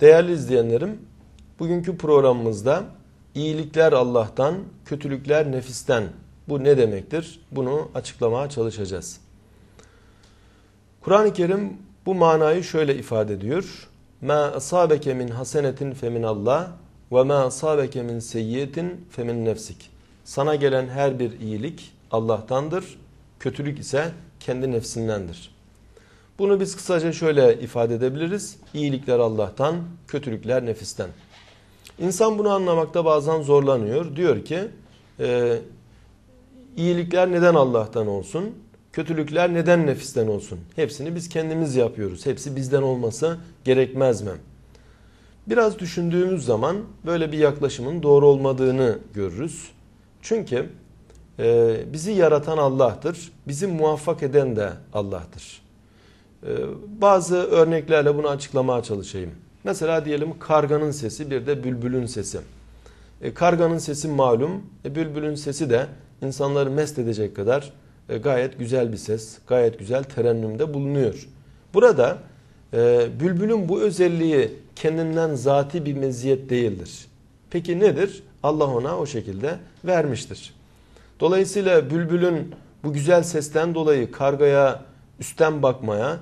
Değerli izleyenlerim, bugünkü programımızda iyilikler Allah'tan, kötülükler nefisten. Bu ne demektir? Bunu açıklamaya çalışacağız. Kur'an-ı Kerim bu manayı şöyle ifade ediyor. مَا أَصَابَكَ مِنْ حَسَنَةٍ فَمِنْ اللّٰهِ وَمَا أَصَابَكَ مِنْ سَيِّيَةٍ فَمِنْ nefsik. Sana gelen her bir iyilik Allah'tandır, kötülük ise kendi nefsindendir.'' Bunu biz kısaca şöyle ifade edebiliriz. İyilikler Allah'tan, kötülükler nefisten. İnsan bunu anlamakta bazen zorlanıyor. Diyor ki e, iyilikler neden Allah'tan olsun? Kötülükler neden nefisten olsun? Hepsini biz kendimiz yapıyoruz. Hepsi bizden olmasa gerekmez mi? Biraz düşündüğümüz zaman böyle bir yaklaşımın doğru olmadığını görürüz. Çünkü e, bizi yaratan Allah'tır. Bizi muvaffak eden de Allah'tır. Ee, bazı örneklerle bunu açıklamaya çalışayım. Mesela diyelim karganın sesi bir de bülbülün sesi. E, karganın sesi malum, e, bülbülün sesi de insanları mest edecek kadar e, gayet güzel bir ses, gayet güzel terennümde bulunuyor. Burada e, bülbülün bu özelliği kendinden zati bir meziyet değildir. Peki nedir? Allah ona o şekilde vermiştir. Dolayısıyla bülbülün bu güzel sesten dolayı kargaya üstten bakmaya,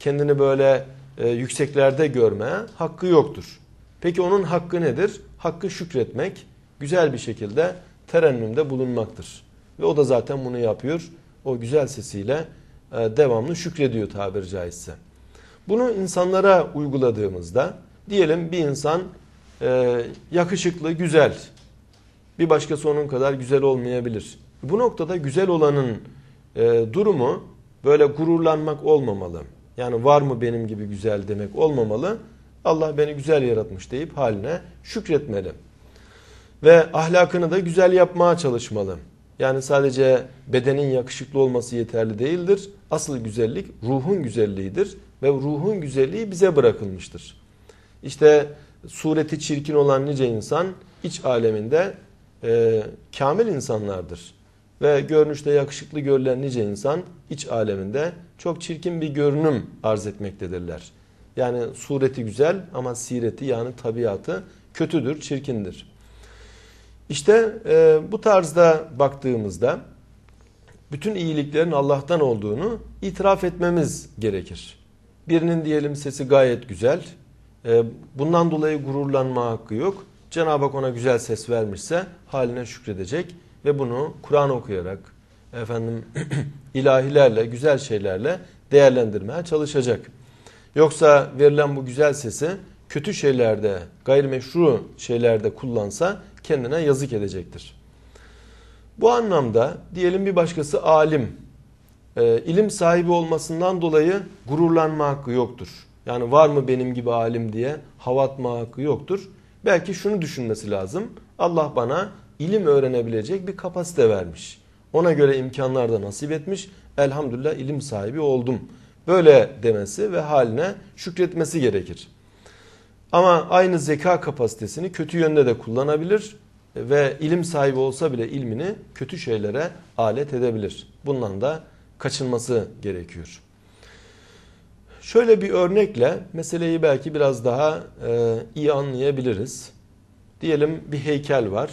kendini böyle e, yükseklerde görme hakkı yoktur. Peki onun hakkı nedir? Hakkı şükretmek, güzel bir şekilde terennümde bulunmaktır. Ve o da zaten bunu yapıyor. O güzel sesiyle e, devamlı şükrediyor tabiri caizse. Bunu insanlara uyguladığımızda diyelim bir insan e, yakışıklı, güzel. Bir başkası onun kadar güzel olmayabilir. Bu noktada güzel olanın e, durumu böyle gururlanmak olmamalı. Yani var mı benim gibi güzel demek olmamalı. Allah beni güzel yaratmış deyip haline şükretmeli. Ve ahlakını da güzel yapmaya çalışmalı. Yani sadece bedenin yakışıklı olması yeterli değildir. Asıl güzellik ruhun güzelliğidir ve ruhun güzelliği bize bırakılmıştır. İşte sureti çirkin olan nice insan iç aleminde e, kamil insanlardır ve görünüşte yakışıklı görülen nice insan iç aleminde çok çirkin bir görünüm arz etmektedirler. Yani sureti güzel ama sireti yani tabiatı kötüdür, çirkindir. İşte e, bu tarzda baktığımızda bütün iyiliklerin Allah'tan olduğunu itiraf etmemiz gerekir. Birinin diyelim sesi gayet güzel, e, bundan dolayı gururlanma hakkı yok. Cenab-ı Hak ona güzel ses vermişse haline şükredecek ve bunu Kur'an okuyarak efendim ilahilerle, güzel şeylerle değerlendirmeye çalışacak. Yoksa verilen bu güzel sesi kötü şeylerde, gayrimeşru şeylerde kullansa kendine yazık edecektir. Bu anlamda diyelim bir başkası alim, e, ilim sahibi olmasından dolayı gururlanma hakkı yoktur. Yani var mı benim gibi alim diye havatma hakkı yoktur. Belki şunu düşünmesi lazım. Allah bana ilim öğrenebilecek bir kapasite vermiş. Ona göre imkanlar da nasip etmiş. Elhamdülillah ilim sahibi oldum. Böyle demesi ve haline şükretmesi gerekir. Ama aynı zeka kapasitesini kötü yönde de kullanabilir ve ilim sahibi olsa bile ilmini kötü şeylere alet edebilir. Bundan da kaçınması gerekiyor. Şöyle bir örnekle meseleyi belki biraz daha e, iyi anlayabiliriz. Diyelim bir heykel var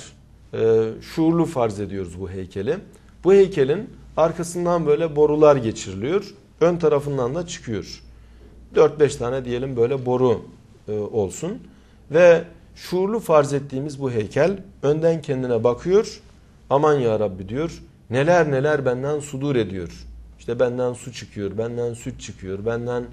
e, şuurlu farz ediyoruz bu heykeli. Bu heykelin arkasından böyle borular geçiriliyor. Ön tarafından da çıkıyor. 4-5 tane diyelim böyle boru e, olsun. Ve şuurlu farz ettiğimiz bu heykel önden kendine bakıyor. Aman ya Rabbi diyor. Neler neler benden sudur ediyor. İşte benden su çıkıyor, benden süt çıkıyor, benden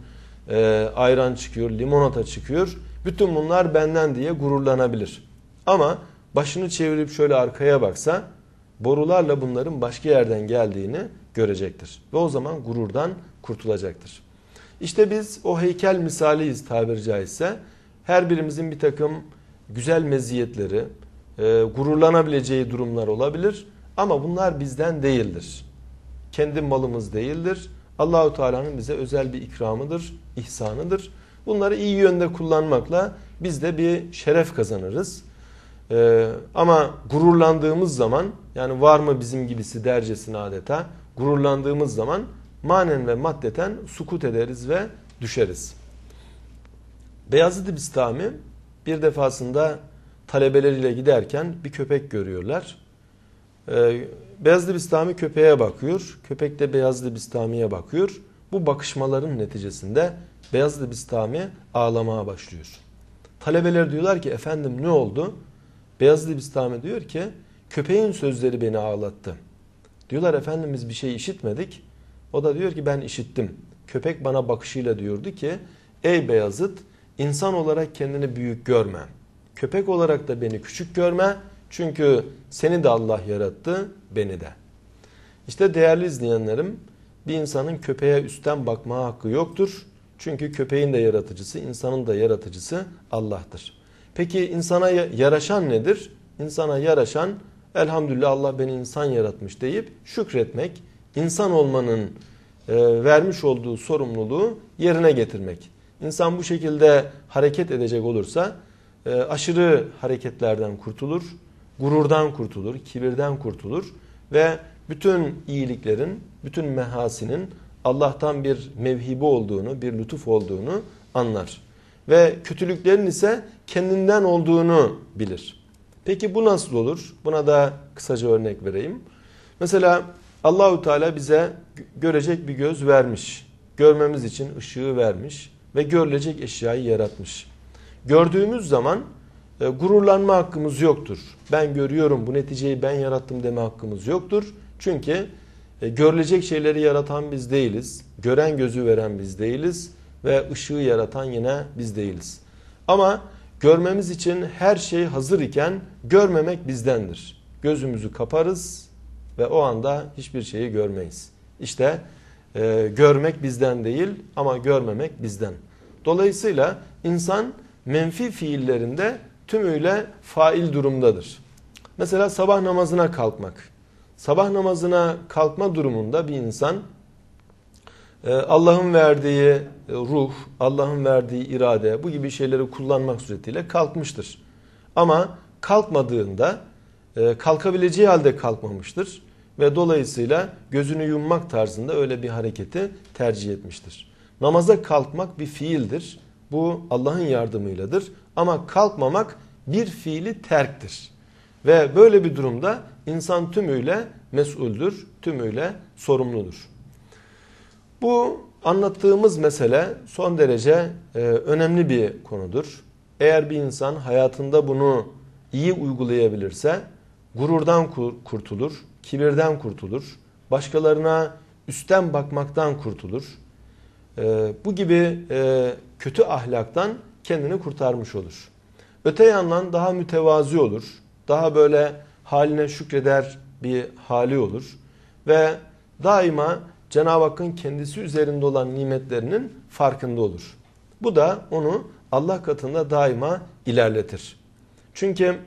e, ayran çıkıyor, limonata çıkıyor. Bütün bunlar benden diye gururlanabilir. Ama başını çevirip şöyle arkaya baksa borularla bunların başka yerden geldiğini görecektir. Ve o zaman gururdan kurtulacaktır. İşte biz o heykel misaliyiz tabiri caizse. Her birimizin bir takım güzel meziyetleri, e, gururlanabileceği durumlar olabilir. Ama bunlar bizden değildir. Kendi malımız değildir. Allahu Teala'nın bize özel bir ikramıdır, ihsanıdır. Bunları iyi yönde kullanmakla biz de bir şeref kazanırız. Ee, ama gururlandığımız zaman yani var mı bizim gibisi dercesine adeta gururlandığımız zaman manen ve maddeten sukut ederiz ve düşeriz. Beyazıt Bistami bir defasında talebeleriyle giderken bir köpek görüyorlar. Ee, Beyazlı Bistami köpeğe bakıyor. Köpek de Beyazlı Bistami'ye bakıyor. Bu bakışmaların neticesinde Beyazlı Bistami ağlamaya başlıyor. Talebeler diyorlar ki efendim ne oldu? Beyazıt Bistami diyor ki köpeğin sözleri beni ağlattı. Diyorlar Efendimiz bir şey işitmedik. O da diyor ki ben işittim. Köpek bana bakışıyla diyordu ki ey Beyazıt insan olarak kendini büyük görme. Köpek olarak da beni küçük görme. Çünkü seni de Allah yarattı beni de. İşte değerli izleyenlerim bir insanın köpeğe üstten bakma hakkı yoktur. Çünkü köpeğin de yaratıcısı, insanın da yaratıcısı Allah'tır. Peki insana yaraşan nedir? İnsana yaraşan elhamdülillah Allah beni insan yaratmış deyip şükretmek, insan olmanın e, vermiş olduğu sorumluluğu yerine getirmek. İnsan bu şekilde hareket edecek olursa e, aşırı hareketlerden kurtulur, gururdan kurtulur, kibirden kurtulur ve bütün iyiliklerin, bütün mehasinin Allah'tan bir mevhibi olduğunu, bir lütuf olduğunu anlar ve kötülüklerin ise kendinden olduğunu bilir. Peki bu nasıl olur? Buna da kısaca örnek vereyim. Mesela Allahü Teala bize görecek bir göz vermiş. Görmemiz için ışığı vermiş ve görülecek eşyayı yaratmış. Gördüğümüz zaman e, gururlanma hakkımız yoktur. Ben görüyorum bu neticeyi ben yarattım deme hakkımız yoktur. Çünkü e, görülecek şeyleri yaratan biz değiliz. Gören gözü veren biz değiliz ve ışığı yaratan yine biz değiliz. Ama görmemiz için her şey hazır iken görmemek bizdendir. Gözümüzü kaparız ve o anda hiçbir şeyi görmeyiz. İşte e, görmek bizden değil ama görmemek bizden. Dolayısıyla insan menfi fiillerinde tümüyle fail durumdadır. Mesela sabah namazına kalkmak. Sabah namazına kalkma durumunda bir insan ee, Allah'ın verdiği e, ruh, Allah'ın verdiği irade bu gibi şeyleri kullanmak suretiyle kalkmıştır. Ama kalkmadığında e, kalkabileceği halde kalkmamıştır ve dolayısıyla gözünü yummak tarzında öyle bir hareketi tercih etmiştir. Namaza kalkmak bir fiildir. Bu Allah'ın yardımıyladır ama kalkmamak bir fiili terktir. Ve böyle bir durumda insan tümüyle mesuldür, tümüyle sorumludur. Bu anlattığımız mesele son derece e, önemli bir konudur. Eğer bir insan hayatında bunu iyi uygulayabilirse gururdan kurtulur, kibirden kurtulur, başkalarına üstten bakmaktan kurtulur. E, bu gibi e, kötü ahlaktan kendini kurtarmış olur. Öte yandan daha mütevazi olur, daha böyle haline şükreder bir hali olur ve daima Cenab-ı Hakk'ın kendisi üzerinde olan nimetlerinin farkında olur. Bu da onu Allah katında daima ilerletir. Çünkü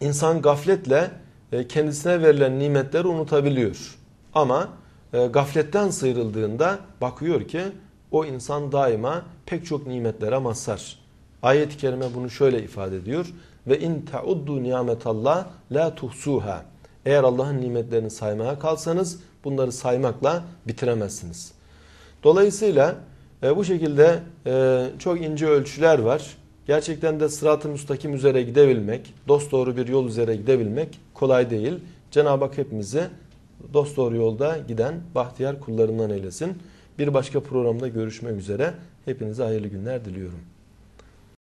insan gafletle e, kendisine verilen nimetleri unutabiliyor. Ama e, gafletten sıyrıldığında bakıyor ki o insan daima pek çok nimetlere mazhar. Ayet-i kerime bunu şöyle ifade ediyor. Ve in tauddu nimetallah la tuhsuha. Eğer Allah'ın nimetlerini saymaya kalsanız bunları saymakla bitiremezsiniz. Dolayısıyla e, bu şekilde e, çok ince ölçüler var. Gerçekten de sırat-ı müstakim üzere gidebilmek, dosdoğru bir yol üzere gidebilmek kolay değil. Cenab-ı Hak hepimizi dosdoğru yolda giden bahtiyar kullarından eylesin. Bir başka programda görüşmek üzere. Hepinize hayırlı günler diliyorum.